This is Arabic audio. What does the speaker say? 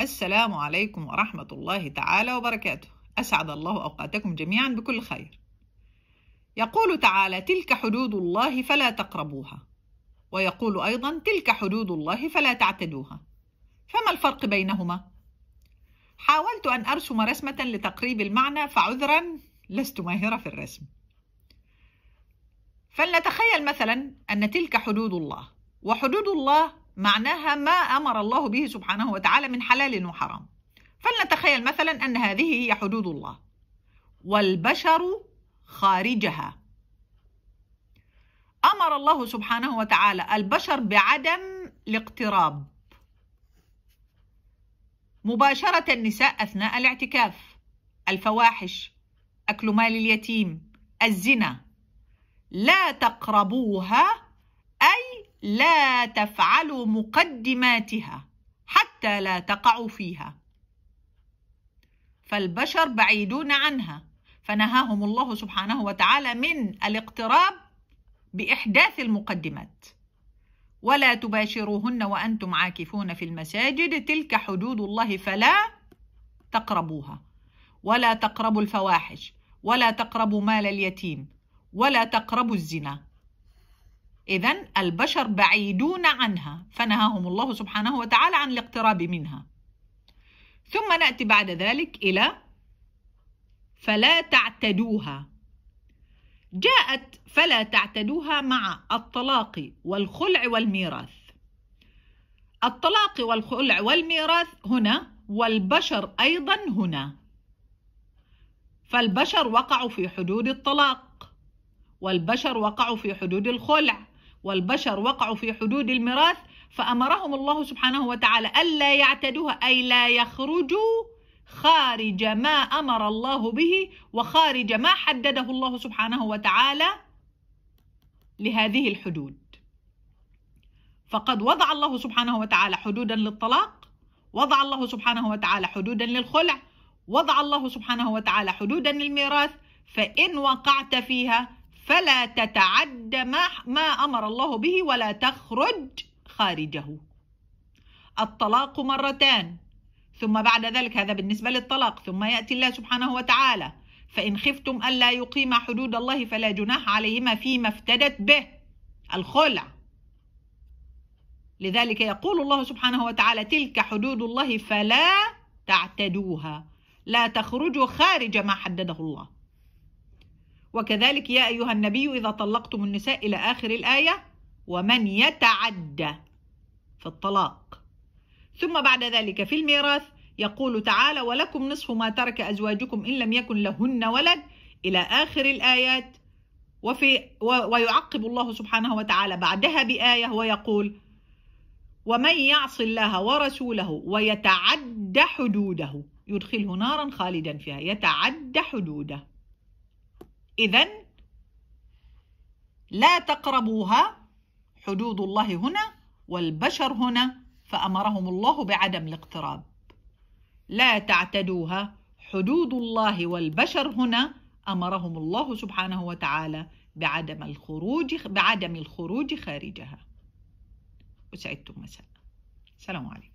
السلام عليكم ورحمة الله تعالى وبركاته أسعد الله أوقاتكم جميعا بكل خير يقول تعالى تلك حدود الله فلا تقربوها ويقول أيضا تلك حدود الله فلا تعتدوها فما الفرق بينهما؟ حاولت أن أرسم رسمة لتقريب المعنى فعذرا لست ماهرة في الرسم فلنتخيل مثلا أن تلك حدود الله وحدود الله معناها ما أمر الله به سبحانه وتعالى من حلال وحرام فلنتخيل مثلا أن هذه هي حدود الله والبشر خارجها أمر الله سبحانه وتعالى البشر بعدم الاقتراب مباشرة النساء أثناء الاعتكاف الفواحش أكل مال اليتيم الزنا لا تقربوها لا تفعلوا مقدماتها حتى لا تقعوا فيها فالبشر بعيدون عنها فنهاهم الله سبحانه وتعالى من الاقتراب باحداث المقدمات ولا تباشروهن وانتم عاكفون في المساجد تلك حدود الله فلا تقربوها ولا تقربوا الفواحش ولا تقربوا مال اليتيم ولا تقربوا الزنا إذا البشر بعيدون عنها فنهاهم الله سبحانه وتعالى عن الاقتراب منها ثم نأتي بعد ذلك إلى فلا تعتدوها جاءت فلا تعتدوها مع الطلاق والخلع والميراث الطلاق والخلع والميراث هنا والبشر أيضا هنا فالبشر وقعوا في حدود الطلاق والبشر وقعوا في حدود الخلع والبشر وقعوا في حدود الميراث فأمرهم الله سبحانه وتعالى ألا يعتدوها أي لا يخرجوا خارج ما أمر الله به وخارج ما حدده الله سبحانه وتعالى لهذه الحدود فقد وضع الله سبحانه وتعالى حدودا للطلاق وضع الله سبحانه وتعالى حدودا للخلع وضع الله سبحانه وتعالى حدودا للميراث فإن وقعت فيها فلا تتعد ما, ما أمر الله به ولا تخرج خارجه الطلاق مرتان ثم بعد ذلك هذا بالنسبة للطلاق ثم يأتي الله سبحانه وتعالى فإن خفتم ألا يقيم حدود الله فلا جناح عليهما فيما افتدت به الخلع لذلك يقول الله سبحانه وتعالى تلك حدود الله فلا تعتدوها لا تخرجوا خارج ما حدده الله وكذلك يا أيها النبي إذا طلقتم النساء إلى آخر الآية ومن يتعدى في الطلاق ثم بعد ذلك في الميراث يقول تعالى ولكم نصف ما ترك أزواجكم إن لم يكن لهن ولد إلى آخر الآيات وفي ويعقب الله سبحانه وتعالى بعدها بآية ويقول ومن يعص الله ورسوله ويتعد حدوده يدخله نارا خالدا فيها يتعد حدوده إذا لا تقربوها حدود الله هنا والبشر هنا فأمرهم الله بعدم الاقتراب لا تعتدوها حدود الله والبشر هنا أمرهم الله سبحانه وتعالى بعدم الخروج بعدم الخروج خارجها وسعدتم مساء السلام عليكم